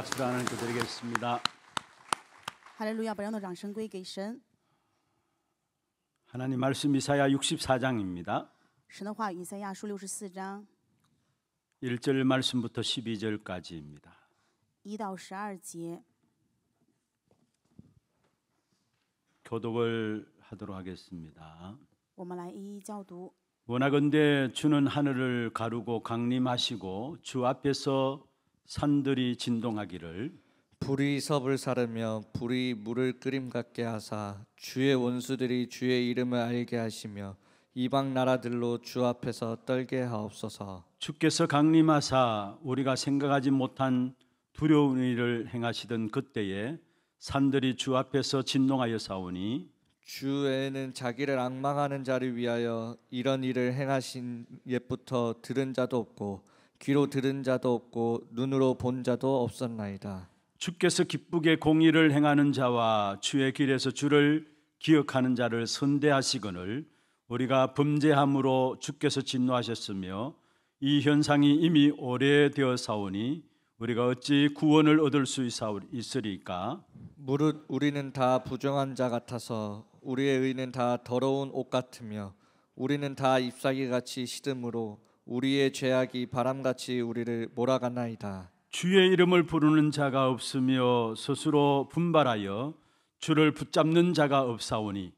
박수도 하나님께 드리겠습니다. 할렐루야 바리아노 장신归给 신. 하나님 말씀 이사야 64장입니다. 신의 이사야 64장. 1절 말씀부터 12절까지입니다. 1到 12절. 교독을 하도록 하겠습니다. 我们来一 주는 하늘을 가르고 강림하시고 주 앞에서 산들이 진동하기를 불이 섭을 사르며 불이 물을 끓임 같게 하사 주의 원수들이 주의 이름을 알게 하시며 이방 나라들로 주 앞에서 떨게 하옵소서. 주께서 강림하사 우리가 생각하지 못한 두려운 일을 행하시던 그때에 산들이 주 앞에서 진동하여 사오니 주에는 자기를 악망하는 자를 위하여 이런 일을 행하신 옛부터 들은 자도 없고 귀로 들은 자도 없고 눈으로 본 자도 없었나이다. 주께서 기쁘게 공의를 행하는 자와 주의 길에서 주를 기억하는 자를 선대하시거늘 우리가 범죄함으로 주께서 진노하셨으며 이 현상이 이미 오래되어 사오니 우리가 어찌 구원을 얻을 수 있으리까? 무릇 우리는 다 부정한 자 같아서 우리의 의는 다 더러운 옷 같으며 우리는 다 잎사귀 같이 시듬으로 우리의 죄악이 바람같이 우리를 몰아가나이다. 주의 이름을 부르는 자가 없으며 스스로 분발하여 주를 붙잡는 자가 없사오니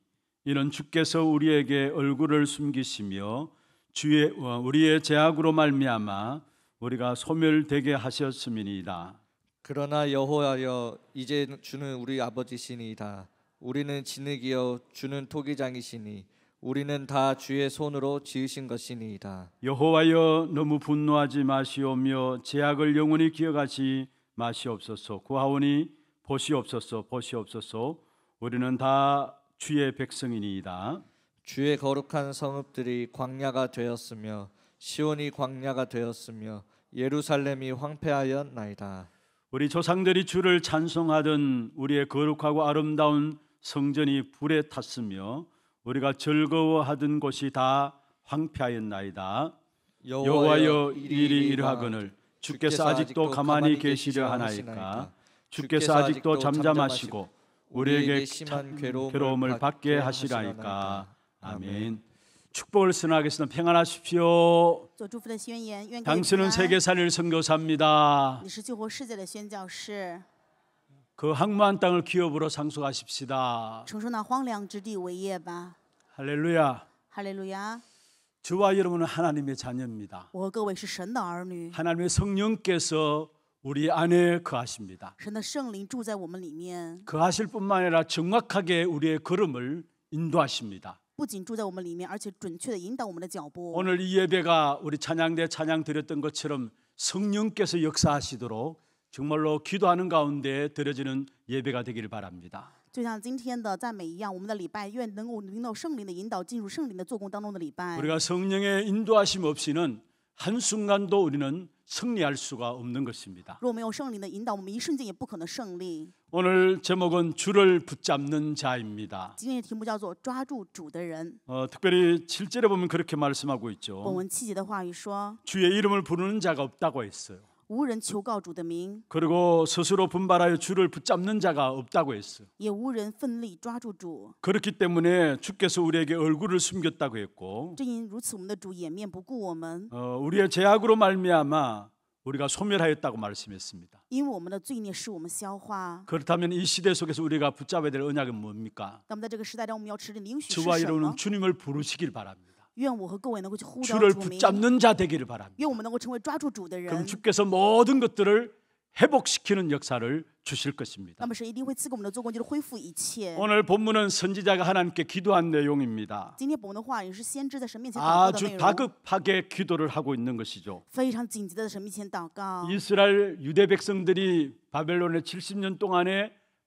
이는 주께서 우리에게 얼굴을 숨기시며 주의 어, 우리의 제약으로 말미암아 우리가 소멸되게 하셨음이니이다. 그러나 여호하여 이제 주는 우리 아버지시니이다. 우리는 진흙이여 주는 토기장이시니 우리는 다 주의 손으로 지으신 것이니이다. 여호와여 너무 분노하지 마시오며 제약을 영원히 기억하지 마시옵소서. 구하오니 보시옵소서 보시옵소서. 우리는 다 주의 백성이니이다. 주의 거룩한 성읍들이 광야가 되었으며 시온이 광야가 되었으며 예루살렘이 황폐하였나이다. 우리 조상들이 주를 찬송하던 우리의 거룩하고 아름다운 성전이 불에 탔으며 우리가 즐거워하던 곳이 다 황폐하였나이다. 여호와여 일이 이러하거늘 주께서 아직도 가만히 계시려 하나이까 주께서 아직도 잠잠하시고 우리에게 심한 괴로움을 받게 하시라이까 아멘. 축복을 선하겠습니다. 평안하십시오. 당신은 세계사를 선교사입니다. 그 항만 땅을 기업으로 상속하십시다. 承受那荒凉之地为业吧。 할렐루야. 할렐루야. 저와 여러분은 하나님의 자녀입니다. 我各位是神的儿女 하나님의 성령께서 우리 안에 거하십니다. 神的圣灵住在我们里面， 거하실 뿐만 아니라 정확하게 우리의 걸음을 인도하십니다. 不仅住在我们里面，而且准确的引导我们的脚步。 오늘 이 예배가 우리 찬양대 찬양 드렸던 것처럼 성령께서 역사하시도록 정말로 기도하는 가운데 드려지는 예배가 되기를 바랍니다. 就像今天的赞美一样，我们的礼拜愿能够领到圣灵的引导，进入圣灵的做工当中的礼拜。 우리가 성령의 인도하심 없이는 한 순간도 우리는 승리할 수가 없는 것입니다. 若没有圣灵的引导，我们一瞬间也不可能胜利。 오늘 제목은 주를 붙잡는 자입니다. 今天的题目叫做“抓住主的人 어, 특별히 7절에 보면 그렇게 말씀하고 고 있죠. 文七节的话语说 주의 이름을 부르는 자가 없다고 했어요. 그리고 스스로 분발하여 주를 붙잡는 자가 없다고 했어요. 그렇기 때문에 주께서 우리에게 얼굴을 숨겼다고 했고 어, 우리의 죄악으로 말미암아 우리가 소멸하였다고 말씀했습니다. 그렇다면 이 시대 속에서 우리가 붙잡아야 될 언약은 뭡니까? 那와 이루는 주님을 부르시길 바랍니다. 주를 붙잡는 자 되기를 바랍니다. 그럼 주께서 모든 것들을 회복시키는 역사를 주실 것입니다. 오늘 본문은 선지자가 하나님께 기도한 내용입니다. 아주 다급하게 기도를 하고 있는 것이죠. 이스라엘 유대 백성들이 바벨론에 70년 동안에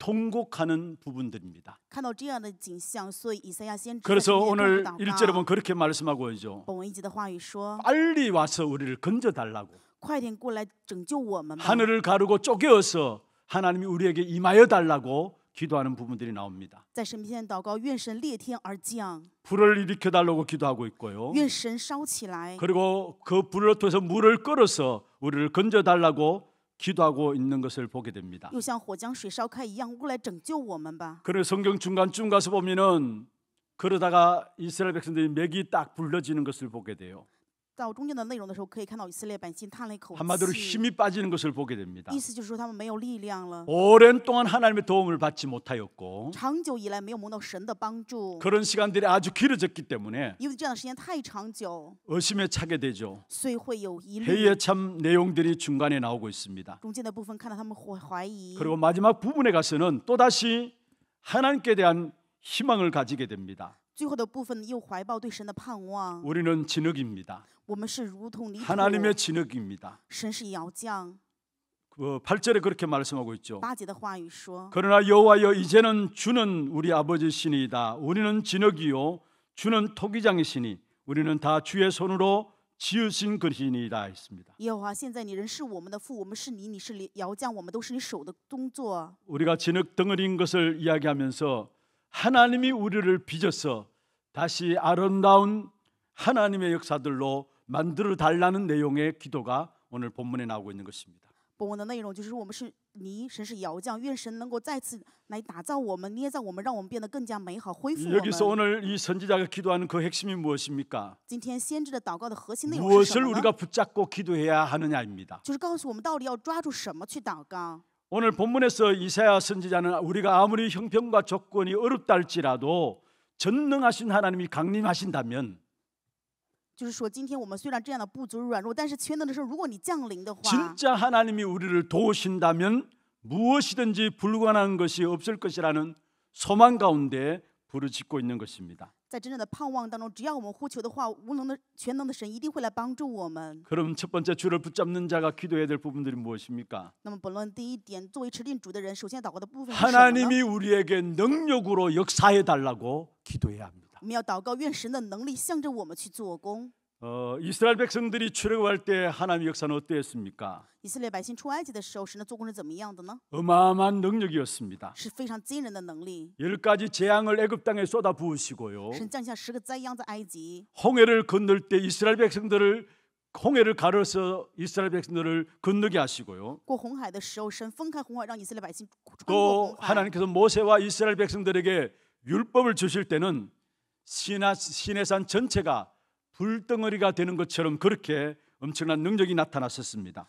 통곡하는 부분들입니다. 그래서 오늘 일절에 보면 그렇게 말씀하고 있죠. 빨리 와서 우리를 건져 달라고. 하늘을 가르고 쪼개어서 하나님이 우리에게 임하여 달라고 기도하는 부분들이 나옵니다. 불을 일으켜 달라고 기도하고 있고요. 그리고 그 불을 통해서 물을 끓어서 우리를 건져 달라고 기도하고 있는 것을 보게 됩니다. 그리 성경 중간쯤 가서 보면은 그러다가 이스라엘 백성들이 맥이 딱 불러지는 것을 보게 돼요. 到中间的内容的时候，可以看到以色列百姓叹了一口 한마디로 힘이 빠지는 것을 보게 됩니다. 意思就是说他们没有力量了， 오랜 동안 하나님의 도움을 받지 못하였고 长久以来没有蒙到神的帮助， 그런 시간들이 아주 길어졌기 때문에 因为这样的时间太长久， 의심에 차게 되죠. 所以会有疑虑。회의참 내용들이 중간에 나오고 있습니다. 中间的部分看到他们怀怀疑， 그리고 마지막 부분에 가서는 또다시 하나님께 대한 희망을 가지게 됩니다. 最后的部分又怀抱对神的盼望。 우리는 진흙입니다. 하나님의 진흙입니다. 그 8절에 그렇게 말씀하고 있죠. 그러나 여호와여 이제는 주는 우리 아버지시니이다. 우리는 진흙이요 주는 토기장이시니 우리는 다 주의 손으로 지으신 그리니이다 했습니다. 다耶和华 우리가 진흙 덩어리인 것을 이야기하면서 하나님이 우리를 빚어서 다시 아름다운 하나님의 역사들로 만들어 달라는 내용의 기도가 오늘 본문에 나오고 있는 것입니다. 本文的内容就是我们是泥神是窑匠愿神能够再次来打造我们捏造我们让我们变得更加美好恢复 여기서 오늘 이 선지자가 기도하는 그 핵심이 무엇입니까? 今天先知的祷告的核心内容是什 무엇을 우리가 붙잡고 기도해야 하느냐입니다. 就是告诉我们到底要抓住什么去祷告。 오늘 본문에서 이사야 선지자는 우리가 아무리 형편과 조건이 어렵다 할지라도 전능하신 하나님이 강림하신다면 진짜 하나님이 우리를 도우신다면 무엇이든지 불가능한 것이 없을 것이라는 소망 가운데 부르짖고 있는 것입니다. 在真正的盼望当中，只要我们呼求的话，无能的全能的神一定会来帮助我们。那么，不论第一点，作为持定主的人，首先祷告的部分是什么呢？我们要祷告，愿神的能力向着我们去做工。 어, 이스라엘 백성들이 출애굽할 때 하나님의 역사는 어땠습니까? 이스라엘 백성 出埃及的时候，神的做工是怎么样的呢? 어마어마한 능력이었습니다. 是非常惊人的能力.열 가지 재앙을 애굽 땅에 쏟아 부으시고요. 神降下十个灾殃在埃及. 홍해를 건널 때 이스라엘 백성들을 홍해를 가려서 이스라엘 백성들을 건너게 하시고요. 또 하나님께서 모세와 이스라엘 백성들에게 율법을 주실 때는 시나, 시내산 전체가 불덩어리가 되는 것처럼 그렇게 엄청난 능력이 나타났었습니다.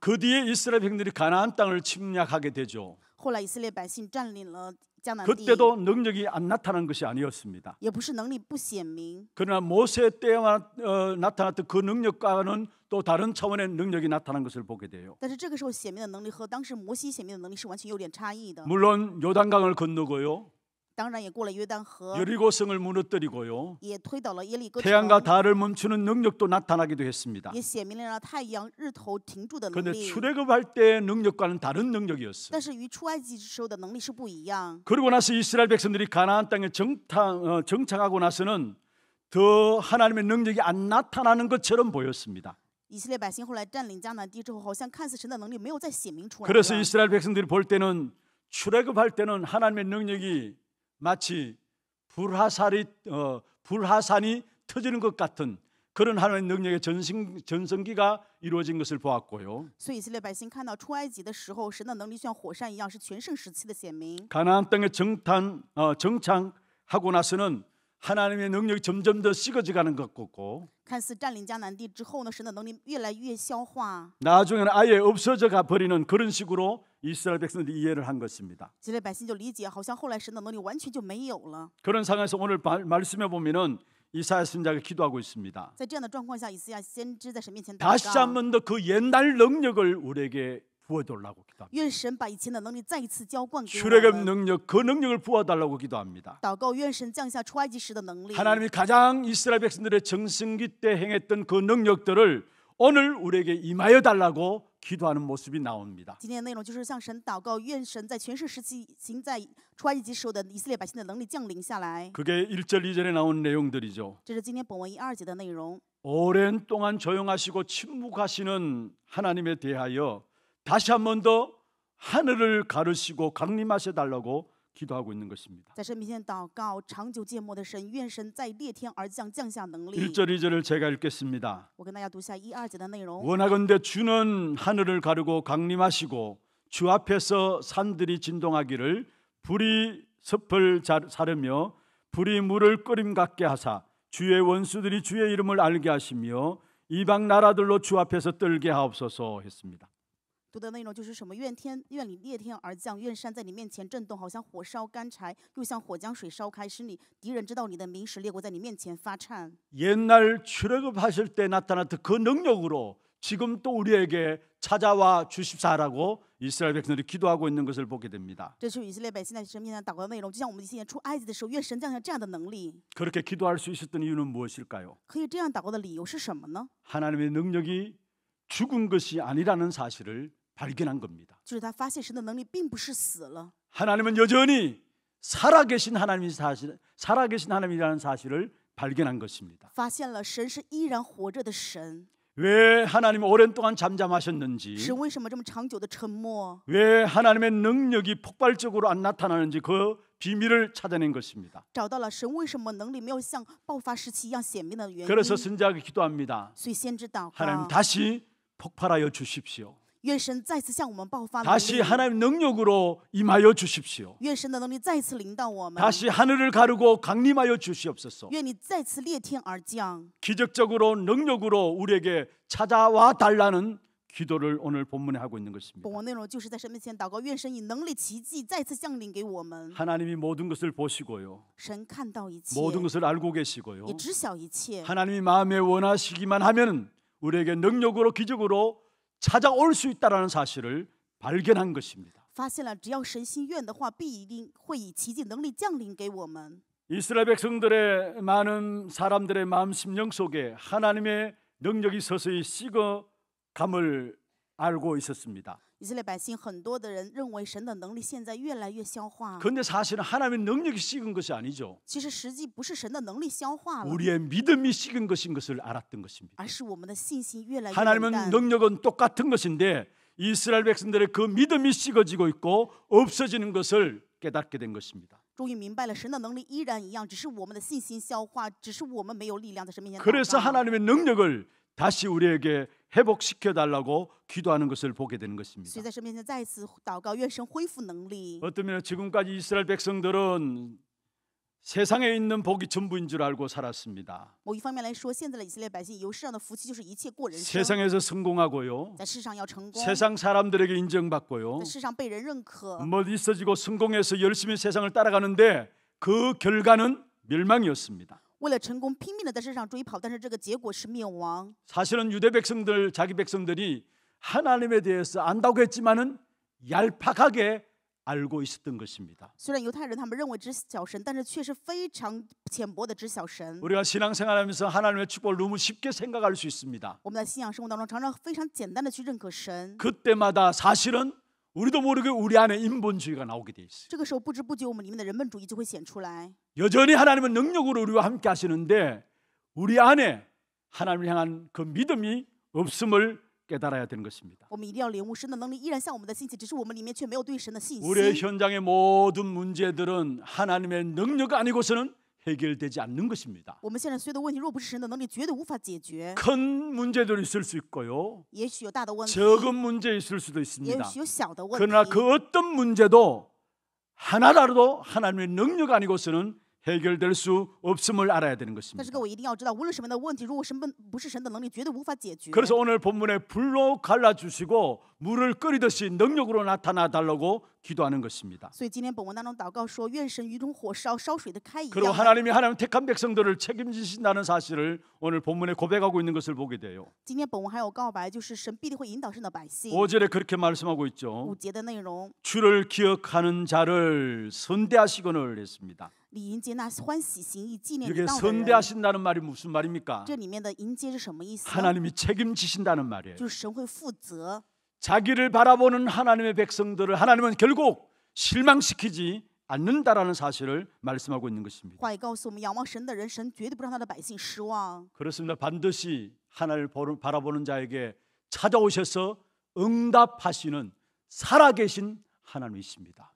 그 뒤에 이스라엘 백성들이 가나안 땅을 침략하게 되죠. 그때도 능력이 안 나타난 것이 아니었습니다. 그러나 모세 때와 어, 나타났던 그 능력과는 또 다른 차원의 능력이 나타난 것을 보게 돼요. 물론 요단강을 건너고요. 여리고 성을 무너뜨리고요. 태양과 달을 멈추는 능력도 나타나기도 했습니다. 그런데 출애굽할 때의 능력과는 다른 능력이었어요. 그리고 나서 이스라엘 백성들이 가나안 땅에 정타, 어, 정착하고 나서는 더 하나님의 능력이 안 나타나는 것처럼 보였습니다. 以色列百姓后来占领迦南地之后，好像看似神的能力没有再显明出来。그래서이스라엘백성들이볼때는출애굽할때는하나님의능력이 마치 불화살이 어, 불화산이 터지는 것 같은 그런 하나님의 능력의 전승, 전성기가 이루어진 것을 보았고요. 가나안 땅에 정탄 어, 정창하고 나서는 하나님의 능력이 점점 더 식어져 가는 것 같고 나중에는 아예 없어져 가 버리는 그런 식으로 이스라엘 백성들이 이해를 한 것입니다. 그런 상황에서 오늘 말씀해 보면은 이사야 선자가 기도하고 있습니다. 다시 한 번 더 그 옛날 능력을 우리에게 부어달라고 기도합니다. 출애굽 능력 그 능력을 부어달라고 기도합니다. 하나님이 가장 이스라엘 백성들의 정승기 때 행했던 그 능력들을 오늘 우리에게 임하여 달라고 기도하는 모습이 나옵니다. 그게 1절 2절에 나온 내용들이죠. 오랜 동안 조용하시고 침묵하시는 하나님에 대하여 다시 한 번 더 하늘을 가르시고 강림하셔 달라고 기도하고 있는 것입니다. 1절 2절을 제가 읽겠습니다. 원하건대 주는 하늘을 가르고 강림하시고 주 앞에서 산들이 진동하기를 불이 섭을 사르며 불이 물을 끓임 같게 하사 주의 원수들이 주의 이름을 알게 하시며 이방 나라들로 주 앞에서 떨게 하옵소서 했습니다. 读的内容就是什么？愿天愿你裂天而降，愿山在你面前震动，好像火烧干柴，又像火将水烧开，使你敌人知道你的名，使列国在你面前发颤。 옛날 출애굽하실 때 나타났던 그 능력으로 지금 또 우리에게 찾아와 주십사라고 이스라엘 백성들이 기도하고 있는 것을 보게 됩니다. 这是以色列百姓在神面前祷告的内容，就像我们以前出埃及的时候，愿神降下这样的能力。 그렇게 기도할 수 있었던 이유는 무엇일까요? 可以这样祷告的理由是什么呢？ 하나님의 능력이 죽은 것이 아니라는 사실을 발견한 겁니다. 하나님은 여전히 살아계신 하나님이 사실 살아계신 하나님이라는 사실을 발견한 것입니다. 왜 하나님 오랜 동안 잠잠하셨는지, 왜 하나님의 능력이 폭발적으로 안 나타나는지 그 비밀을 찾아낸 것입니다. 그래서 선자가 기도합니다. 하나님 다시 폭발하여 주십시오. 다시 하나님 능력으로 임하여 주십시오. 다시 하늘을 가르고 강림하여 주시옵소서. 기적적으로 능력으로 우리에게 찾아와 달라는 기도를 오늘 본문에 하고 있는 것입니다. 하나님이 모든 것을 보시고요. 모든 것을 알고 계시고요. 하나님이 마음에 원하시기만 하면 우리에게 능력으로 기적으로 찾아올 수 있다라는 사실을 발견한 것입니다. 发现了只要神心愿的话必定会以奇迹能力降临给我们이스라엘 백성들의 많은 사람들의 마음 심령 속에 하나님의 능력이 서서히 식어감을 알고 있었습니다. 이스데 사실은 하나님의 능력이 식은 것이 아니죠. 우리의 믿음이 식은 것인 것을 알았던 것입니다. 하나님은 능력은 똑같은 것인데 이스라엘 백성들의 그 믿음이 식어지고 있고 없어지는 것을 깨닫게 된 것입니다. 그래서 하나님의 능력을 다시 우리에게 회복시켜 달라고 기도하는 것을 보게 되는 것입니다. 어떠면 지금까지 이스라엘 백성들은 세상에 있는 복이 전부인 줄 알고 살았습니다. 세상에서 성공하고요. 세상 사람들에게 인정받고요. 뭐 있어지고 성공해서 열심히 세상을 따라가는데 그 결과는 멸망이었습니다. 为了成功拼命的在世上追跑，但是这个结果是灭亡。사실은유대백성들자기백성들이하나님에대해서안다고했지만은얄팍하게알고있었던것입니다虽然犹太人他们认为知晓神，但是却是非常浅薄的知晓神。우리가신앙생활하면서하나님의축복을너무쉽게생각할수있습니다我们在信仰生活当中常常非常简单的去认可神。그때마다사실은 우리도 모르게 우리 안에 인본주의가 나오게 돼 있어요. 여전히 하나님은 능력으로 우리와 함께 하시는데 우리 안에 하나님을 향한 그 믿음이 없음을 깨달아야 되는 것입니다. 우리의 현장의 모든 문제들은 하나님의 능력 아니고서는 해결되지 않는 것입니다. 큰 문제도 있을 수 있고요. 적은 문제 있을 수도 있습니다. 그러나 그 어떤 문제도 하나라도 하나님의 능력 아니고서는 해결될 수 없음을 알아야 되는 것입니다. 그래서 오늘 본문에 불로 갈라주시고 물을 끓이듯이 능력으로 나타나 달라고 기도하는 것입니다. 그리고 하나님이 하나님 택한 백성들을 책임지신다는 사실을 오늘 본문에 고백하고 있는 것을 보게 돼요. 5절에 그렇게 말씀하고 있죠. 주를 기억하는 자를 선대하시거늘 했습니다. 이게 선대하신다는 말이 무슨 말입니까? 하나님이 책임지신다는 말이에요. 자기를 바라보는 하나님의 백성들을 하나님은 결국 실망시키지 않는다라는 사실을 말씀하고 있는 것입니다. 그렇습니다. 반드시 하나님을 바라보는 자에게 찾아오셔서 응답하시는 살아계신 하나님이십니다.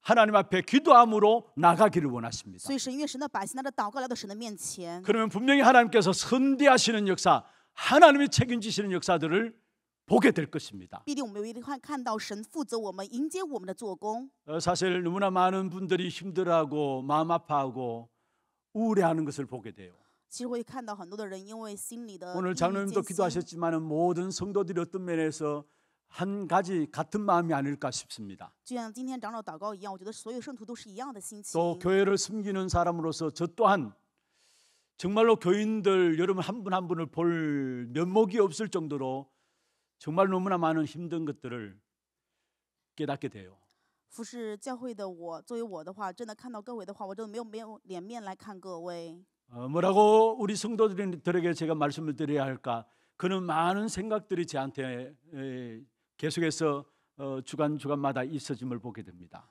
하나님 앞에 기도함으로 나가기를 원하십니다. 그러면 분명히 하나님께서 선대하시는 역사, 하나님이 책임지시는 역사들을 보게 될 것입니다. 사실 너무나 많은 분들이 힘들어하고 마음 아파하고 우울해하는 것을 보게 돼요. 오늘 장로님도 기도하셨지만 모든 성도들이 어떤 면에서 한 가지 같은 마음이 아닐까 싶습니다. 또 교회를 섬기는 사람으로서 저 또한 정말로 교인들 여러분 한 분 한 분을 볼 면목이 없을 정도로 정말 너무나 많은 힘든 것들을 깨닫게 돼요. 服侍教会的我，作为我的话，真的看到各位的话，我真的没有没有脸面来看各位。 어, 뭐라고 우리 성도들에게 제가 말씀을 드려야 할까? 그는 많은 생각들이 제한테 에, 계속해서 어, 주간 주간마다 있어짐을 보게 됩니다.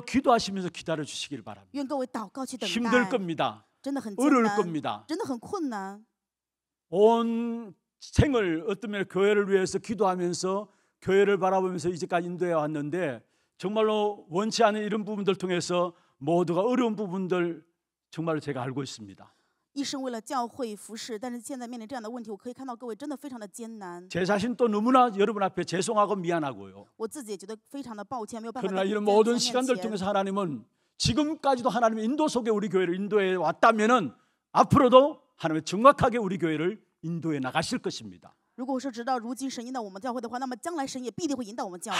기도하시면서 기다려 주시길 바랍니다. 힘들 겁니다. 어려울 겁니다. 온 생을 어떤 면 교회를 위해서 기도하면서 교회를 바라보면서 이제까지 인도해 왔는데 정말로 원치 않은 이런 부분들 통해서 모두가 어려운 부분들 정말로 제가 알고 있습니다. 一生为了教会服侍，但是现在面临这样的问题，我可以看到各位真的非常的艰难。제 자신도 너무나 여러분 앞에 죄송하고 미안하고요. 我自己也觉得非常的抱歉，没有办法。 그러나 이런 모든 시간들 통해서 하나님은 지금까지도 하나님의 인도 속에 우리 교회를 인도해 왔다면은 앞으로도 하나님의 정확하게 우리 교회를 인도해 나가실 것입니다.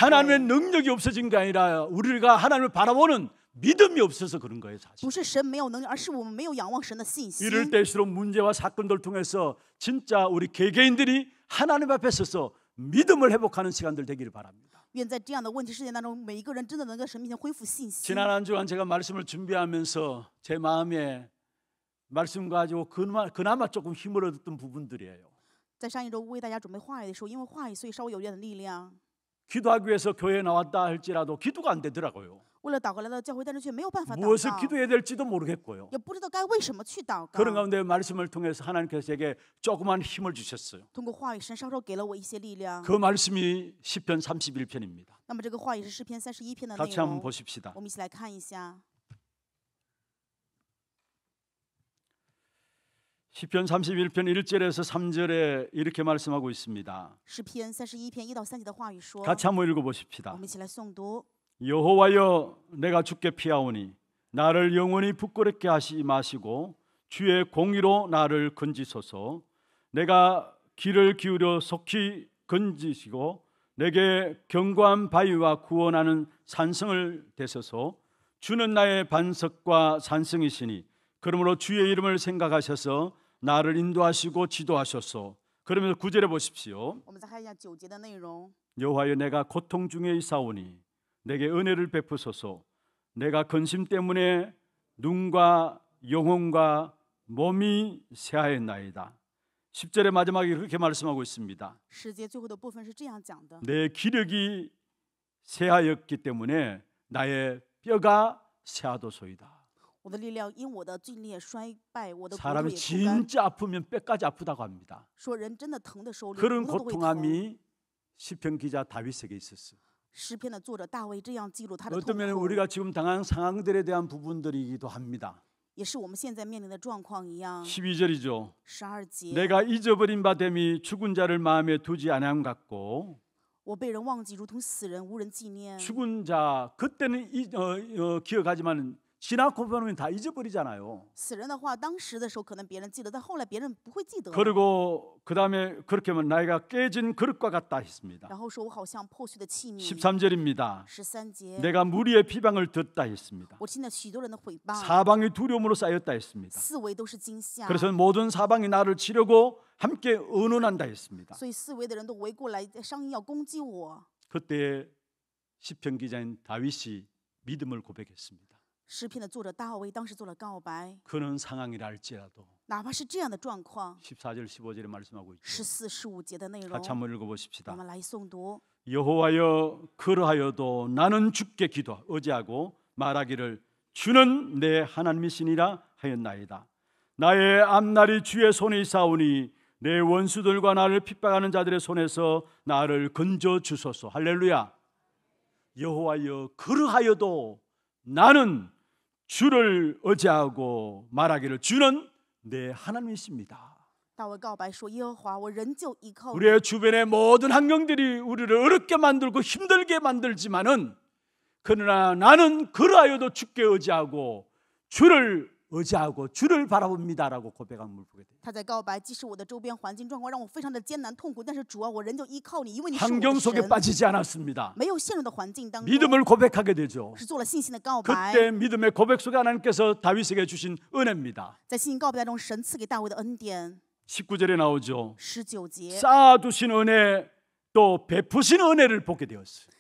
하나님의 능력이 없어진 게 아니라 우리가 하나님을 바라보는 믿음이 없어서 그런 거예요, 사실. 不是神没有能力，而是我们没有仰望神的信心。 이럴 때수록 문제와 사건들 통해서 진짜 우리 개개인들이 하나님 앞에 서서 믿음을 회복하는 시간들 되기를 바랍니다. 愿在这样的问题事件当中，每一个人真的能在神面前恢复信心。 지난 한 주간 제가 말씀을 준비하면서 제 마음에 말씀 가지고 그나마, 그나마 조금 힘을 얻었던 부분들이에요. 在上一周为大家准备话语的时候，因为话语，所以稍微有点力量。 기도하기 위해서 교회에 나왔다 할지라도 기도가 안 되더라고요. 为了祷告来到教会，但是却没有办法祷告。 무엇을 기도해야 될지도 모르겠고요. 也不知道该为什么去祷告。 그런 가운데 말씀을 통해서 하나님께서 제게 조그만 힘을 주셨어요. 通过话语，神稍稍给了我一些力量。그 말씀이 시편 31편입니다. 那么这个话语是诗篇三十一篇的内容。 같이 한번 보십시다. 我们一起来看一下. 시편 31편 1절에서 3절에 이렇게 말씀하고 있습니다. 시편 31편 1到 3절의话语说 같이 한번 읽어 보십시다. 여호와여 내가 주께 피하오니 나를 영원히 부끄럽게 하시 마시고 주의 공의로 나를 건지소서 내가 귀를 기울여 속히 건지시고 내게 경고한 바위와 구원하는 산성을 대소서 주는 나의 반석과 산성이시니 그러므로 주의 이름을 생각하셔서 나를 인도하시고 지도하셨소. 그러면서 구절에 보십시오. 여호와여 내가 고통 중에 있사오니 내게 은혜를 베푸소서. 내가 근심 때문에 눈과 영혼과 몸이 새하였나이다. 10절의 마지막에 그렇게 말씀하고 있습니다. 내 기력이 새하였기 때문에 나의 뼈가 새하도소이다. 사람이 진짜 아프면 뼈까지 아프다고 합니다. 그런 고통함이 시편 기자 다윗에게 있었어요. 어떤 면에 우리가 지금 당한 상황들에 대한 부분들이기도 합니다. 12절이죠. 내가 잊어버린 바 됨이 죽은 자를 마음에 두지 않음 같고 죽은자 그때는 어, 어, 기억하지만 지나고 보면 다 잊어버리잖아요. 死人的话,当时的时候可能别人记得,但后来别人不会记得. 그리고 그다음에 그렇게 하면 나이가 깨진 그릇과 같다 했습니다. 13절입니다. 13절. 내가 무리의 비방을 듣다 했습니다. 사방이 두려움으로 쌓였다 했습니다. 그래서 모든 사방이 나를 치려고 함께 의논한다 했습니다. 그때 시편 기자인 다윗이 믿음을 고백했습니다. 诗篇的作者大卫当时做了告白，그는 상황이라 할지라도 哪怕是这样的状况， 14절 15절에 말씀하고 있죠. 十四、十五节的内容， 같이 한번 읽어보십시다. 여호와여 그러하여도 나는 주께 기도 어제하고 말하기를 주는 내 하나님이시니라 하였나이다. 나의 앞날이 주의 손에 있사오니 내 원수들과 나를 핍박하는 자들의 손에서 나를 건져 주소서. 할렐루야. 여호와여 그러하여도 나는 주를 의지하고 말하기를 주는 내 하나님이십니다. 우리의 주변의 모든 환경들이 우리를 어렵게 만들고 힘들게 만들지만은 그러나 나는 그러하여도 주께 의지하고 주를 의지하고 주를 바라봅니다라고 고백한 물 보게 돼. 他在告白，即使我的周边环境状况让我非常的艰难痛苦，但是主啊，我仍旧依靠你，因为你 환경 속에 빠지지 않았습니다. 믿음을 고백하게 되죠. 그때 믿음의 고백 속에 하나님께서 다윗에게 주신 은혜입니다. 在信心告白中，神赐给大卫的恩典。 19절에 나오죠. 19节。쌓아두신 은혜 또 베푸신 은혜를 보게 되었어요.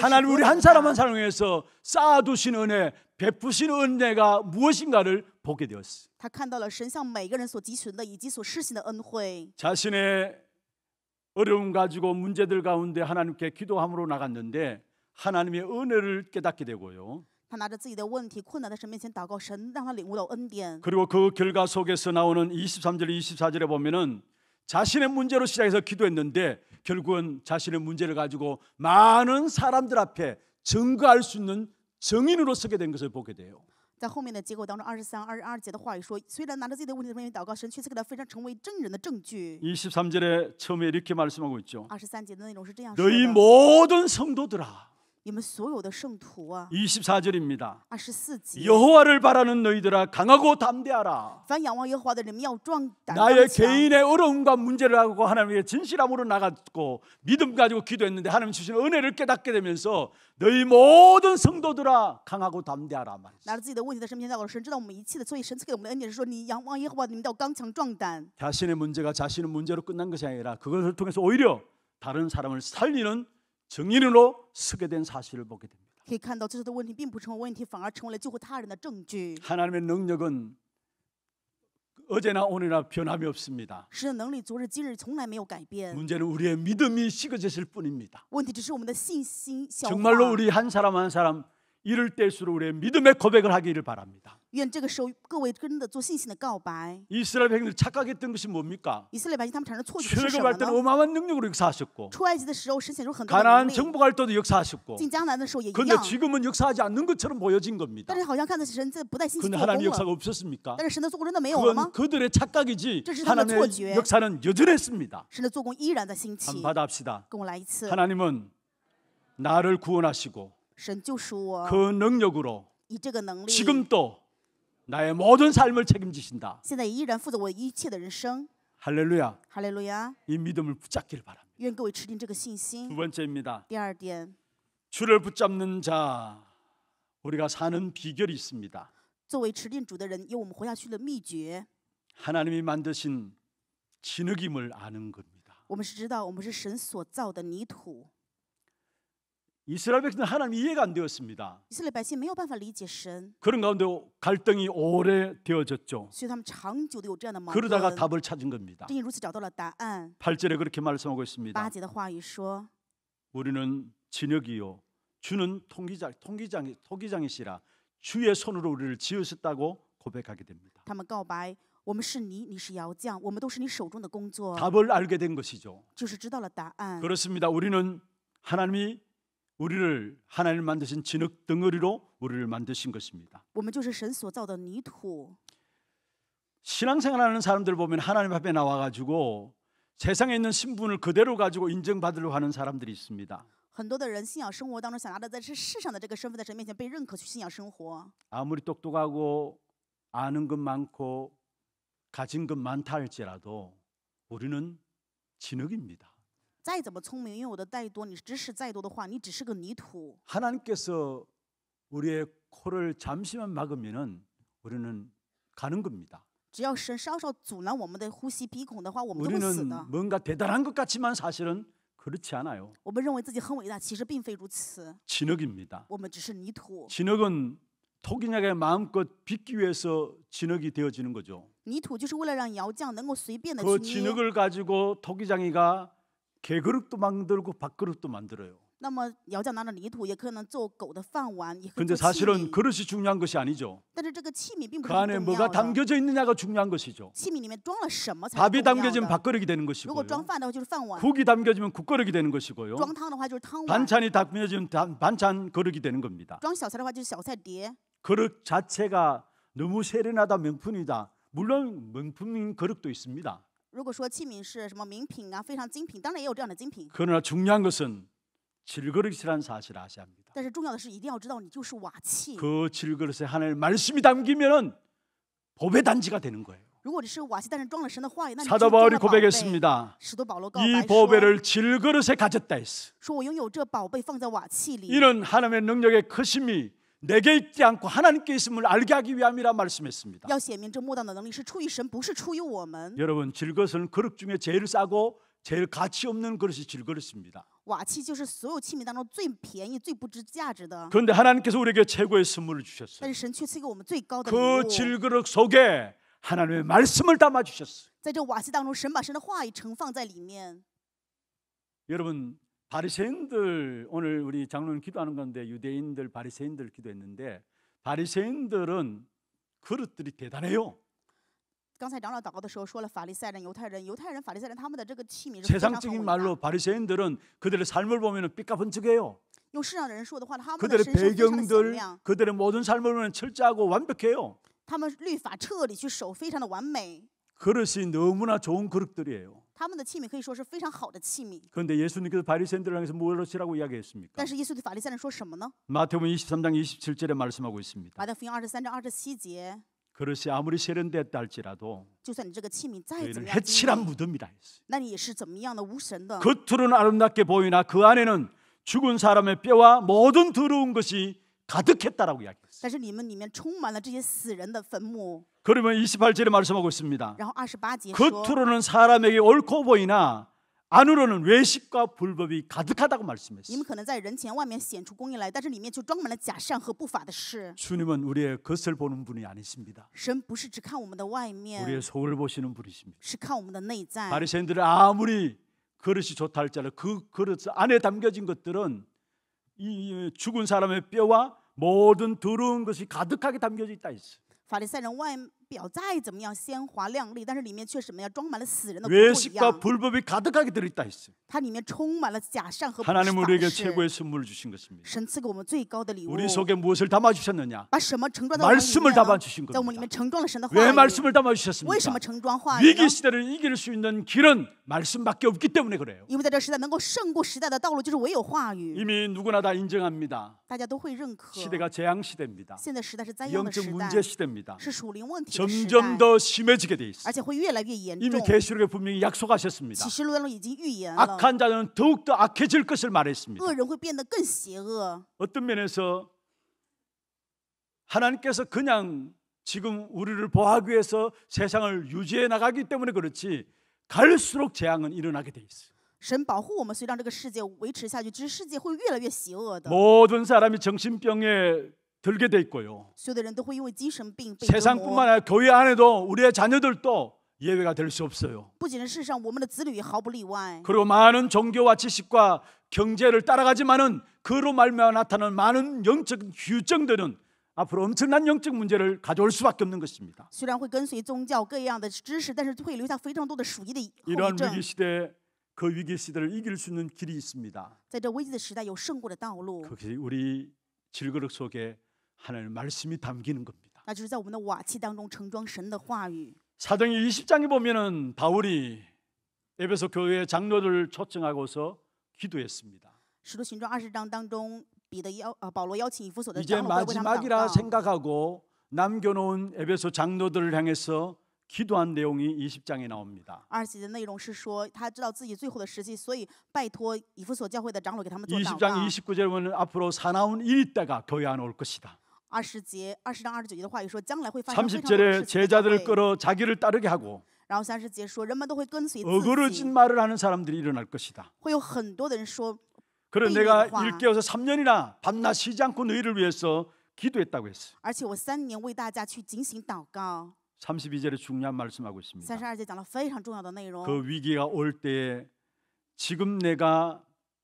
하나님 우리 한 사람 한 사람을 위해서 쌓아두신 은혜, 베푸신 은혜가 무엇인가를 보게 되었어. 他看 자신의 어려움 가지고 문제들 가운데 하나님께 기도함으로 나갔는데 하나님의 은혜를 깨닫게 되고요. 그리고 그 결과 속에서 나오는 23절, 24절에 보면은 자신의 문제로 시작해서 기도했는데 결국은 자신의 문제를 가지고 많은 사람들 앞에 증거할 수 있는 증인으로 서게 된 것을 보게 돼요. 23절에 처음에 이렇게 말씀하고 있죠. 너희 모든 성도들아 24절입니다. 여호와를 바라는 너희들아 강하고 담대하라. 나의 개인의 어려움과 문제를 하고 하나님께 진실함으로 나갔고 믿음 가지고 기도했는데 하나님 주신 은혜를 깨닫게 되면서 너희 모든 성도들아 강하고 담대하라 자신의 문제가 자신의 문제로 끝난 것이 아니라 그것을 통해서 오히려 다른 사람을 살리는 증인으로 서게 된 사실을 보게 됩니다. 可以看到这次的问题并不成为问题，反而成为了救护他人的证据。 하나님의 능력은 어제나 오늘이나 변함이 없습니다. 神的能力昨日今日从来没有改变。 문제는 우리의 믿음이 식어졌을 뿐입니다. 问题只是我们的信心 정말로 우리 한 사람 한 사람 이럴 때수록 우리의 믿음의 고백을 하기를 바랍니다. 愿这个时候各位真的做信心的告白。 이스라엘 백성들 착각했던 것이 뭡니까? 以色列百姓他们产生错觉是什么출애굽때어마어마 능력으로 역사하셨고 出埃及的时候，神显出很多的 가나안 정복할 때도 역사하셨고 进迦南的时候也一 그런데 지금은 역사하지 않는 것처럼 보여진 겁니다. 是好像看的神在不带信心그데하나님 역사가 없었습니까? 但是神的做工真的没有了吗？ 그들의 착각이지 뜻이라는 하错觉 역사는 여전했습니다. 神的做工依然在兴起한번。 받아합시다. 跟我来一次， 하나님은 나를 구원하시고 神救赎我，그 능력으로 以这个能力， 지금 또 나의 모든 삶을 책임지신다. 할렐루야. 할렐루야. 이 믿음을 붙잡기를 바랍니다. 두 번째입니다. 주를 붙잡는 자 우리가 사는 비결이 있습니다. 하나님이 만드신 진흙임을 아는 겁니다. 이스라엘 백성은 하나님 이해가 안 되었습니다. 그런 가운데 갈등이 오래 되어졌죠. 그러다가 답을 찾은 겁니다. 8절에 그렇게 말씀하고 있습니다. 우리는 진역이요 주는 통기장 통기장 통기장이시라 주의 손으로 우리를 지으셨다고 고백하게 됩니다. 我们是你，你是窑匠，我们都是你手中的工作。답을알게된것이죠。就是知道了答案。그렇습니다. 우리는 하나님이 우리를 하나님 만드신 진흙 덩어리로 우리를 만드신 것입니다. 신앙생활하는 사람들 보면 하나님 앞에 나와 가지고 세상에 있는 신분을 그대로 가지고 인정받으려고 하는 사람들이 있습니다. 아무리 똑똑하고 아는 것 많고 가진 것 많다 할지라도 우리는 진흙입니다. 再怎么聪明，拥有的再多，你知识再多的话，你只是个泥土。하나님께서우리의 코를 잠시만 막으면은 우리는 가는 겁니다. 只要神稍稍阻拦我们的呼吸鼻孔的话我们就死的 뭔가 대단한 것 같지만 사실은 그렇지 않아요. 我们认为自己很伟大，其实并非如此。 진흙입니다. 我们只是泥土。 진흙은 토기냐의 마음껏 빚기 위해서 진흙이 되어지는 거죠. 그 진흙을 가지고 토기장이가 개그릇도 만들고 밥그릇도 만들어요. 那么데 사실은 그릇이 중요한 것이 아니죠. 그 안에 뭐가 담겨져 있느냐가 중요한 것이죠. 밥이 담겨지 밥그릇이 되는 것이고요. 국이 담겨지면 국그릇이 되는 것이고요. 반찬이 담겨지 반찬 그릇이 되는 겁니다. 그릇 자체가 너무 세련하다 명품이다. 물론 명품인 그릇도 있습니다. 如果说器皿是什么名品啊，非常精品，当然也有这样的精品。 그러나 중요한 것은 질그릇이라는 사실 아셔야 합니다. 但是重要的是，一定要知道你就是瓦器。그 질그릇에 하나 말씀이 담기면은 법의 단지가 되는 거예요. 사도 바울이 고백했습니다. 이 보배를 질그릇에 가졌다 했어. 이는 하나님의 능력의 크심이 내게 있지 않고 하나님께 있음을 알게 하기 위함이라 말씀했습니다. 여러분 질것은 그릇 중에 제일 싸고 제일 가치 없는 그릇이 질그릇입니다. 瓦器就是所有器皿当中最便宜、最不值价值的。 그런데 하나님께서 우리에게 최고의 선물을 주셨어요. 그 질그릇 속에 하나님의 말씀을 담아 주셨어요. 在这瓦器当中，神把神的话语盛放在里面。 여러분 바리새인들 오늘 우리 장로님 기도하는 건데 유대인들 바리새인들 기도했는데 바리새인들은 그릇들이 대단해요. 세상적인 말로 바리새인들은 그들의 삶을 보면 삐까번쩍해요. 그들의 배경들, 그들의 모든 삶을 보면 철저하고 완벽해요. 그릇이 너무나 좋은 그릇들이에요. 他们的器皿可以说是非常好的器皿。 그런데 예수님께서 바리새인들을 향해서 무엇이라고 이야기했습니까? 但是耶稣对法利赛人说什么呢？ 마태복음 23장 27절에 말씀하고 있습니다. 马太福音二十三章二十七节， 그릇이 아무리 세련됐다 할지라도 就算你这个器皿再怎么 해칠한 무이라 했어요. 那你是怎么样的无神的 겉으로는 아름답게 보이나 그 안에는 죽은 사람의 뼈와 모든 더러운 것이 가득했다라고 이야기 但是你们里面充满了这些死人的坟墓。 그러면 28절에 말씀하고 있습니다. 겉으로는 사람에게 옳고 보이나 안으로는 외식과 불법이 가득하다고 말씀했어요. 们 주님은 우리의 겉을 보는 분이 아니십니다. 우리의 속을 보시는 분이십니다. 바리새인들은 아무리 그릇이 좋다 할지라도 그 그릇 안에 담겨진 것들은 이 죽은 사람의 뼈와 모든 더러운 것이 가득하게 담겨져 있다 했어. 表再怎么样鲜华亮丽但是里面却什么呀装满了死人的鬼头一 외식과 样。 불법이 가득하게 들어있다 했어요. 它里面充满了假善和不 하나님 是 우리에게 法 최고의 式。 선물을 주신 것입니다. 神赐给我们最高的礼物， 우리 속에 무엇을 담아 주셨느냐? 把什么盛装在我们里말씀을面담아 주신 呢？在我们里 겁니다. 面盛装了神的话왜 语。 말씀을 담아 为什 주셨습니까? 么盛装话语呢 위기？ 시대를 이길 수 있는 길은 말씀밖에 없기 때문에 그래요. 因为在这时代能够胜过时代的道路就是唯有话语， 이미 누구나 다 인정합니다. 大家都会认可。 시대가 재앙 시대입니다. 现在时代是灾殃的 영적 时代， 문제 시대입니다. 是属灵问题 점점 더 심해지게 돼 있어. 이미 계시록에 분명히 약속하셨습니다. 악한 자는 더욱 더 악해질 것을 말했습니다. 어떤 면에서 하나님께서 그냥 지금 우리를 보호하기 위해서 세상을 유지해 나가기 때문에 그렇지 갈수록 재앙은 일어나게 돼 있어요. 神保护我们，所以让这个世界维持下去。只是世界会越来越邪恶的。모든사람이정신병에 들게 돼 있고요. 세상뿐만 아니라 교회 안에도 우리의 자녀들도 예외가 될 수 없어요. 그리고 많은 종교와 지식과 경제를 따라가지만은 그로 말미암아 나타나는 많은 영적 휴정들은 앞으로 엄청난 영적 문제를 가져올 수밖에 없는 것입니다. 이러한 위기 시대그 위기 시대를 이길 수 있는 길이 있습니다. 그것이 우리 질그릇 속에 하나님의 말씀이 담기는 겁니다. 那就是在我们的瓦器当中盛装神的话语。사도행 20장에 보면은 바울이 에베소 교회의 장로를 초청하고서 기도했습니다. 使徒行传二十章当中 어， 이제 마지막이라 어。 생각하고 남겨놓은 에베소 장로들을 향해서 기도한 내용이 20장에 나옵니다. 2 0장 29절에 보면 앞으로 사나운 일이 가 교회 안올 것이다. 20절 20장 29节的话语说将来会发生 30절에 제자들을 끌어 자기를 따르게 하고 然后三十节说人们都会跟随 어그러진 말을 하는 사람들이 일어날 것이다. 会有很多的人说 그래 내가 일깨워서 3년이나 밤낮 쉬지 않고 너희를 위해서 기도했다고 했어而且我三年为大家去警醒祷告。 32절에 중요한 말씀하고 있습니다. 32节讲了非常重要的内容.그 위기가 올 때에 지금 내가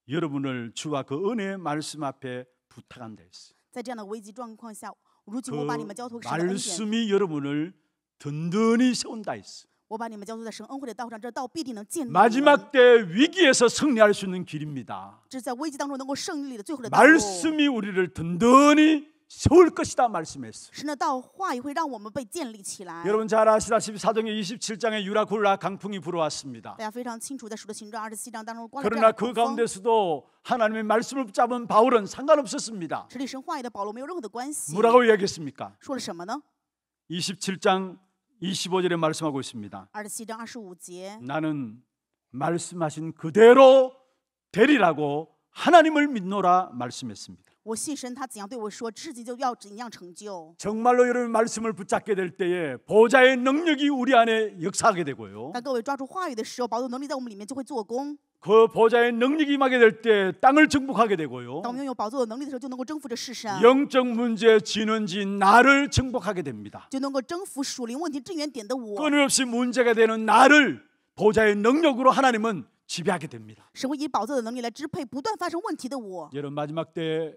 여러분을 주와 그 은혜의 말씀 앞에 부탁한다 했어요. 在这样的危机状况下，如今我把你们交托给神的恩典， 말씀이 여러분을 든든히 세운다 했어. 我把你们交托在神恩惠的道上，这道必定能建立你们 마지막 때 위기에서 승리할 수 있는 길입니다. 这是在危机当中能够胜利的最后的道路。 말씀이 우리를 든든히 세울 것이다 말씀했어. 神 여러분 잘 아시다시피 사도행 27장에 유라굴라 강풍이 불어왔습니다. 그러나 그 가운데서도 하나님의 말씀을 잡은 바울은 상관없었습니다. 뭐라고 얘기했습니까? 27장 25절에 말씀하고 있습니다. 나는 말씀하신 그대로 되리라고 하나님을 믿노라 말씀했습니다. 我信神他怎样对我说，自己就要怎样成就。 정말로 여러분 말씀을 붙잡게 될 때에 보좌의 능력이 우리 안에 역사하게 되고요. 当各位抓住话语的时候，保罗能力在我们里面就会做工。그 보좌의 능력이 임하게 될 때 땅을 정복하게 되고요. 영적 문제 진원지 나를 정복하게 됩니다. 끊임없이 문제가 되는 나를 보좌의 능력으로 하나님은 지배하게 됩니다. 여러분 마지막 때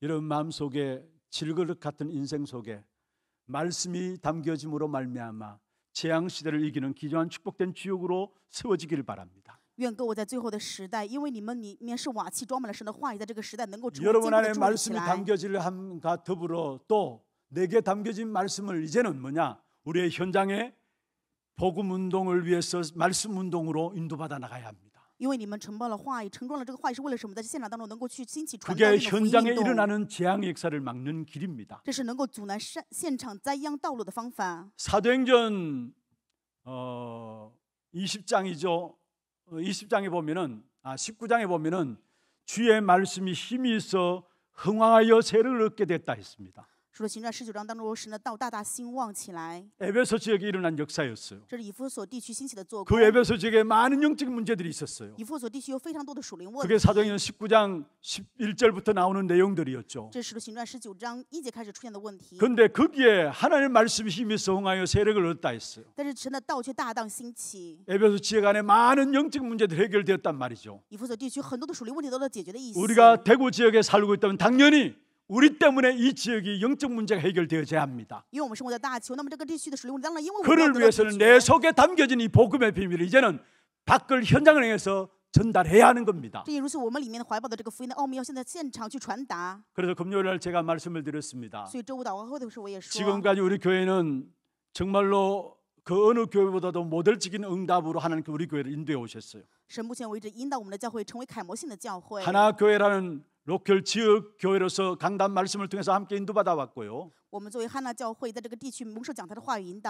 이런 마음 속에 질그릇 같은 인생 속에 말씀이 담겨짐으로 말미암아 재앙 시대를 이기는 기조한 축복된 주역으로 세워지기를 바랍니다. 여러분 안에 말씀이 담겨질 함과 더불어 또 내게 담겨진 말씀을 이제는 뭐냐 우리의 현장에 복음 운동을 위해서 말씀 운동으로 인도받아 나가야 합니다. 그게 현장에 일어나는 재앙 역사를 막는 길입니다. 사도행전 20장이죠. 20장에 보면은 아 19장에 보면은 주의 말씀이 힘이 있어 흥황하여 세를 얻게 됐다 했습니다. 使徒行传十九章当中，神的道大大兴旺起来。에베소 지역에 일어난 역사였어요. 这是以弗所地区兴起的做그 에베소 지역에 많은 영적 문제들이 있었어요. 以弗所地区有非常多的属灵问 그게 사도행전 19장 11절부터 나오는 내용들이었죠. 这是使徒行传十九章一节开始出现的问题。 근데 거기에 하나님 말씀이 힘있어 하여 세력을 얻다 했어요. 但是神的道却大当兴起。 에베소 지역 안에 많은 영적 문제들 해결되었단 말이죠. 以弗所地区很多的属灵问题得到解决的意思 우리가 대구 지역에 살고 있다면 당연히 우리 때문에 이 지역이 영적 문제가 해결되어야 져 합니다. 그를 위해서는 내 속에 담겨진 이 복음의 비밀을 이제는 밖을 현장을 향해서 전달해야 하는 겁니다. 그래서 금요일 날 제가 말씀을 드렸습니다. 지금까지 우리 교회는 정말로 그 어느 교회보다도 모델적인 응답으로 하나님께 우리 교회를 인도해 오셨어요. 하나 교회라는 로켈 지역 교회로서 강단 말씀을 통해서 함께 인도받아 왔고요.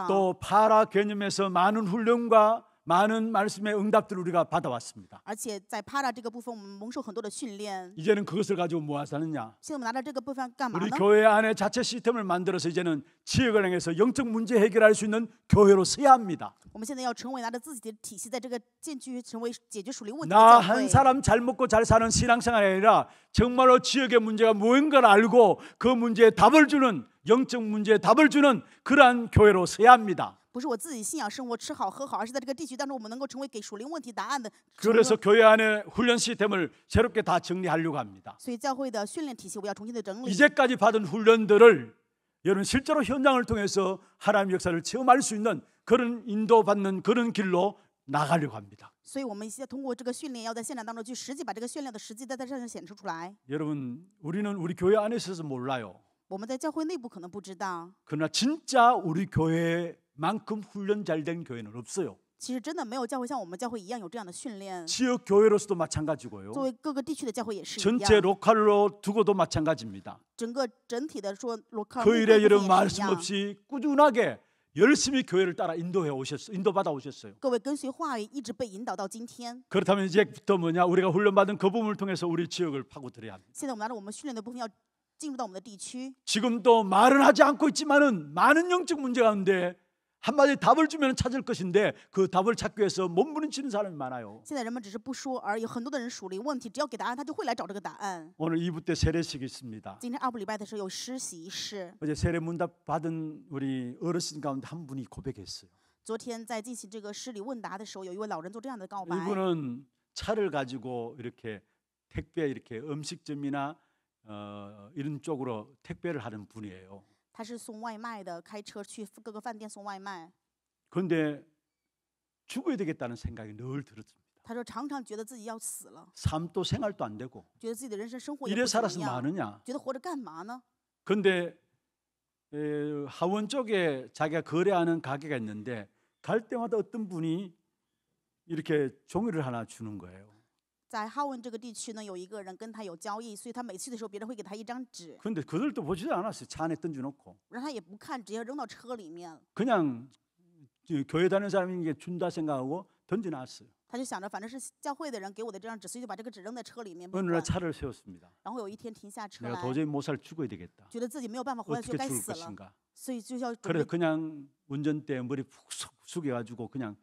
또 파라 개념에서 많은 훈련과 많은 말씀의 응답들을 우리가 받아왔습니다. 이제는 그것을 가지고 무엇 하느냐? 우리 교회 안에 자체 시스템을 만들어서 이제는 지역을 향해서 영적 문제 해결할 수 있는 교회로 서야 합니다. 나 한 사람 잘 먹고 잘 사는 신앙생활이 아니라 정말로 지역의 문제가 무엇인가 알고 그 문제에 답을 주는 영적 문제에 답을 주는 그러한 교회로 서야 합니다. 不是我自己信仰生活吃好喝好，而是在这个地区当中我们能够成为给属灵问题答案的。 그래서 교회 안에 훈련 시스템을 새롭게 다 정리하려고 합니다. 所以教会的训练体系我要重新的整理。 이제까지 받은 훈련들을 여러분 실제로 현장을 통해서 하나님 역사를 체험할 수 있는 그런 인도받는 그런 길로 나가려고 합니다. 所以我们现在通过这个训练要在现场当中去实际把这个训练的实际在在上显示出来 여러분 우리는 우리 교회 안에서 몰라요. 我们在教会内部可能不知道， 그러나 진짜 우리 교회 만큼 훈련 잘 된 교회는 없어요. 其实真的没有教会像我们教会一样有这样的训练。 지역 교회로서도 마찬가지고요. 作为各个地区的教会也是 전체 로컬로 두고도 마찬가지입니다. 整个整体的说罗克그 일에 이런 말씀 없이 꾸준하게 열심히 교회를 따라 인도해 오셨어 인도받아 오셨어요. 各位跟随话语一直被引导到今天。 그렇다면 이제부터 뭐냐? 우리가 훈련받은 그 부분을 통해서 우리 지역을 파고들어야 합니다. 现在我们拿着我们训练的部分要 지금도 말은 하지 않고 있지만은 많은 영적 문제 가운데 한마디 답을 주면 찾을 것인데 그 답을 찾기 위해서 몸부림치는 사람이 많아요. 现在人们只是不说而已，很多的人数理问题，只要给答案，他就会来找这个答案。 오늘 2부 때세례식 있습니다. 今天二部礼拜的时候有施洗式。 어제 세례 문답 받은 우리 어르신 가운데 한 분이 고백했어요. 昨天在进行这个施礼问答的时候，有一位老人做这样的告白。 이분은 차를 가지고 이렇게 택배 이렇게 음식점이나 어, 이런 쪽으로 택배를 하는 분이에요. 他是送外卖的，开车去各个饭店送外卖。 그런데 죽어야 되겠다는 생각이 늘 들었습니다. 他说常常觉得自己要死了. 삶도 생활도 안 되고. 觉得自己的人生生活 이래 살아서 마느냐? 觉得活着干嘛呢? 근데 에, 하원 쪽에 자기가 거래하는 가게가 있는데 갈 때마다 어떤 분이 이렇게 종이를 하나 주는 거예요. 在哈文这个地区呢有一个人跟他有交易所以他每次的时候别人会给他一张纸그데 그들도 보지도 않았어요. 차 안에 던져놓고 然他也不看直接扔到车里面 그냥 교회 다는 사람에게 준다 생각하고 던져놨어요. 他就想着反正是教会的人给我的这张纸所以就把这个纸扔在车里面 어느 날 차를 세웠습니다. 然后有一天停下车 내가 도저히 못 살 죽어야 되겠다. 觉得自己没有办法活下去，该死了，所以就要 그래 그냥 운전대 머리 푹 숙여가지고 그냥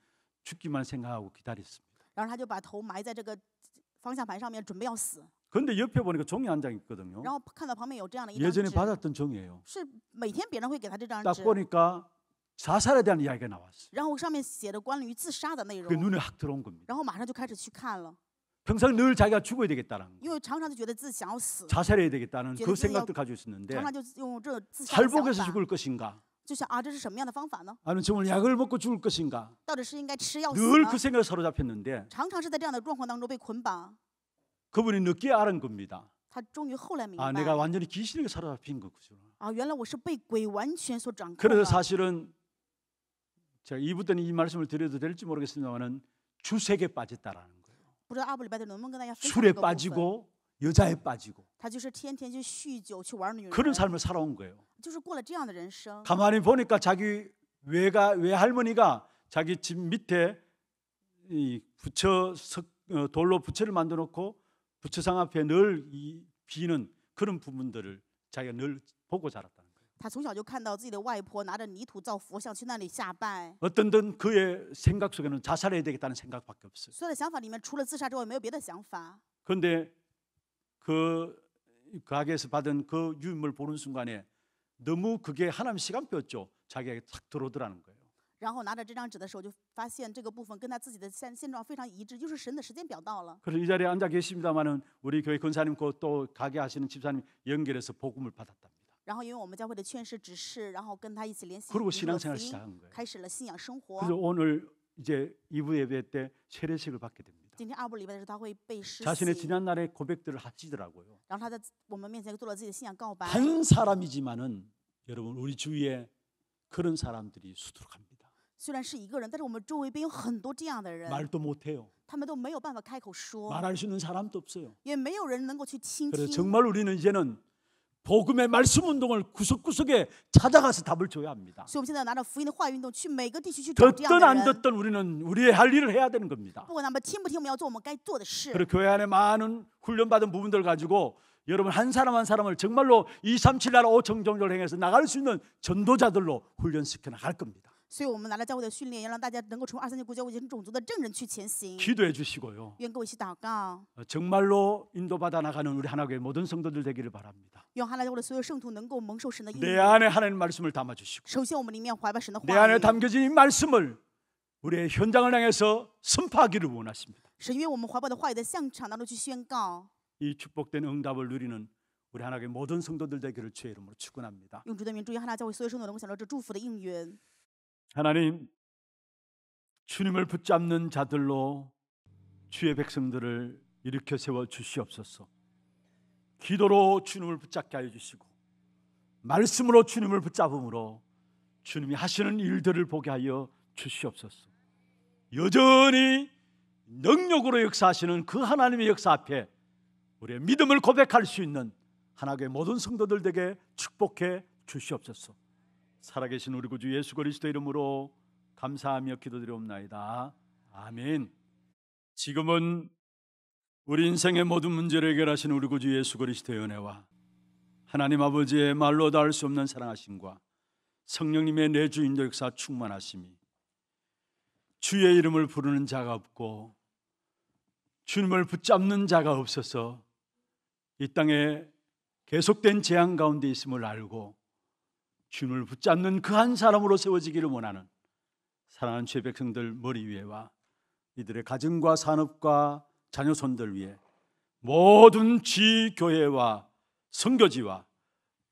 죽기만 생각하고 기다렸습니다. 然后他就把头埋在这个方向盘上面准备要死。 근데 옆에 보니까 종이 한장 있거든요. 예전에 받았던 종이에요. 딱 보니까 자살에 대한 이야기가 나왔어요. 그 눈에 확 들어온 겁니다. 평생 늘 자기가 죽어야 되겠다는 거, 자살해야 되겠다는 그 생각들 가지고 있었는데 살복에서 죽을 것인가, 아니면 정말 약을 먹고 죽을 것인가? 늘 그 생각에 사로잡혔는데 그분이 늦게 알은 겁니다. 아, 내가 완전히 귀신에게 사로잡힌 거군요啊 그래서 사실은 제가 2부 때는 이 말씀을 드려도 될지 모르겠습니다만은 주색에 빠졌다라는 거예요. 술에 빠지고 여자에 빠지고 그런 삶을 살아온 거예요. 가만히 보니까 자기 외가 외할머니가 자기 집 밑에 이 부처 석, 어, 돌로 부처를 만들어 놓고 부처상 앞에 늘 이, 비는 그런 부분들을 자기가 늘 보고 자랐다는 거예요. 어떤 든 그의 생각 속에는 자살해야 되겠다는 생각밖에 없어요. 그런데 그 가게에서 받은 그 유인물 보는 순간에 너무 그게 하나님 시간표였죠. 자기에게 탁 들어오더라는 거예요. 然后拿着这张纸的时候，就发现这个部分跟他自己的现现状非常一致，就是神的时间表到了。 그래서 이 자리에 앉아 계십니다만은 우리 교회 권사님 곧또 가게 하시는 집사님 연결해서 복음을 받았답니다. 然后因为我们教会的劝世指示，然后跟他一起联系， 그리고 신앙생활 시작한 거예요. 开始了信仰生活。 그래서 오늘 이제 이부 예배 때 세례식을 받게 됩니다. 今天二不礼拜的 자신의 지난 날의 고백들을 하시더라고요. 한 사람이지만은 여러분 우리 주위에 그런 사람들이 수두룩합니다. 말도 못해요. 말할 수 있는 사람도 없어요. 그래서 정말 우리는 이제는 복음의 말씀 운동을 구석구석에 찾아가서 답을 줘야 합니다. 듣든 안 듣든 우리는 우리의 할 일을 해야 되는 겁니다. 그리고 교회 안에 많은 훈련받은 부분들 가지고 여러분 한 사람 한 사람을 정말로 2, 3, 7나 5청정절 행해서 나갈 수 있는 전도자들로 훈련시켜 나갈 겁니다. 所以我们拿来教会的训练要让大家能够成二三九国教会种族的证人去前行 기도해 주시고요. 愿各位一起祷告， 정말로 인도받아 나가는 우리 하나교회 모든 성도들 되기를 바랍니다. 愿哈拉教的所有圣徒能够蒙受神的应내 안에 하나님 말씀을 담아 주시고 首先，我们里面怀抱神的내 안에 담겨진 이 말씀을 우리의 현장을 향해서 선포하기를 원하십니다. 神愿我们怀抱的话语在现场当中去宣告。이 축복된 응답을 누리는 우리 하나교회 모든 성도들 되기를 주의 이름으로 축원합니다. 用主的名祝愿哈拉教会所有圣徒能够享受这祝福的应允。 하나님, 주님을 붙잡는 자들로 주의 백성들을 일으켜 세워 주시옵소서. 기도로 주님을 붙잡게 하여 주시고, 말씀으로 주님을 붙잡음으로 주님이 하시는 일들을 보게 하여 주시옵소서. 여전히 능력으로 역사하시는 그 하나님의 역사 앞에 우리의 믿음을 고백할 수 있는 하나의 모든 성도들 에게 축복해 주시옵소서. 살아계신 우리 구주 예수 그리스도 이름으로 감사하며 기도드려옵나이다. 아멘. 지금은 우리 인생의 모든 문제를 해결하신 우리 구주 예수 그리스도의 은혜와 하나님 아버지의 말로 닿을 수 없는 사랑하심과 성령님의 내주 인도 역사 충만하심이 주의 이름을 부르는 자가 없고 주님을 붙잡는 자가 없어서 이 땅에 계속된 재앙 가운데 있음을 알고 주님을 붙잡는 그 한 사람으로 세워지기를 원하는 사랑하는 죄 백성들 머리 위에와 이들의 가정과 산업과 자녀 손들 위에 모든 지 교회와 선교지와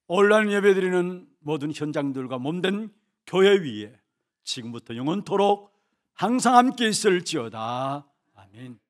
온라인 예배드리는 모든 현장들과 몸된 교회 위에 지금부터 영원토록 항상 함께 있을지어다. 아멘.